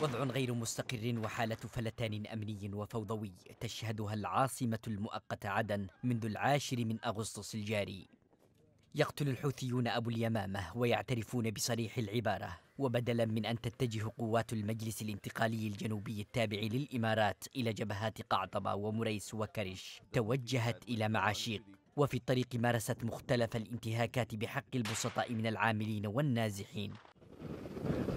وضع غير مستقر وحالة فلتان أمني وفوضوي تشهدها العاصمة المؤقتة عدن منذ العاشر من أغسطس الجاري يقتل الحوثيون أبو اليمامة ويعترفون بصريح العبارة وبدلا من أن تتجه قوات المجلس الانتقالي الجنوبي التابع للإمارات إلى جبهات قعطبة ومريس وكرش توجهت إلى معاشيق وفي الطريق مارست مختلف الانتهاكات بحق البسطاء من العاملين والنازحين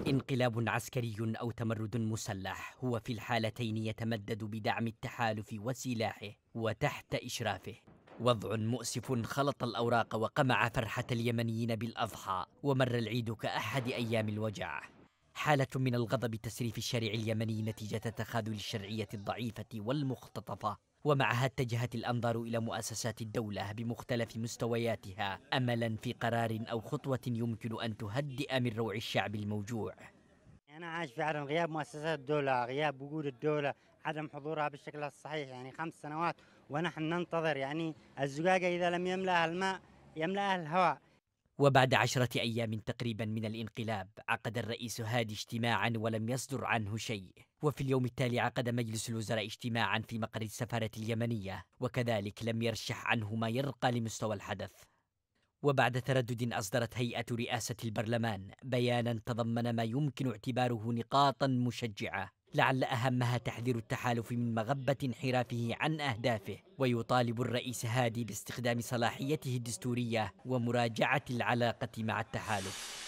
انقلاب عسكري أو تمرد مسلح هو في الحالتين يتمدد بدعم التحالف وسلاحه وتحت إشرافه وضع مؤسف خلط الأوراق وقمع فرحة اليمنيين بالأضحى ومر العيد كأحد أيام الوجع حالة من الغضب تسري في الشارع اليمني نتيجة تخاذل الشرعية الضعيفة والمختطفة ومعها اتجهت الأنظار إلى مؤسسات الدولة بمختلف مستوياتها أملا في قرار أو خطوة يمكن أن تهدئ من روع الشعب الموجوع أنا عايش في عدم غياب مؤسسات الدولة غياب وجود الدولة عدم حضورها بالشكل الصحيح يعني خمس سنوات ونحن ننتظر يعني الزجاجة إذا لم يملأها الماء يملأها الهواء وبعد عشرة أيام تقريبا من الانقلاب عقد الرئيس هادي اجتماعا ولم يصدر عنه شيء وفي اليوم التالي عقد مجلس الوزراء اجتماعا في مقر السفارة اليمنية وكذلك لم يرشح عنه ما يرقى لمستوى الحدث وبعد تردد أصدرت هيئة رئاسة البرلمان بيانا تضمن ما يمكن اعتباره نقاطا مشجعة لعل أهمها تحذير التحالف من مغبة انحرافه عن أهدافه ويطالب الرئيس هادي باستخدام صلاحيته الدستورية ومراجعة العلاقة مع التحالف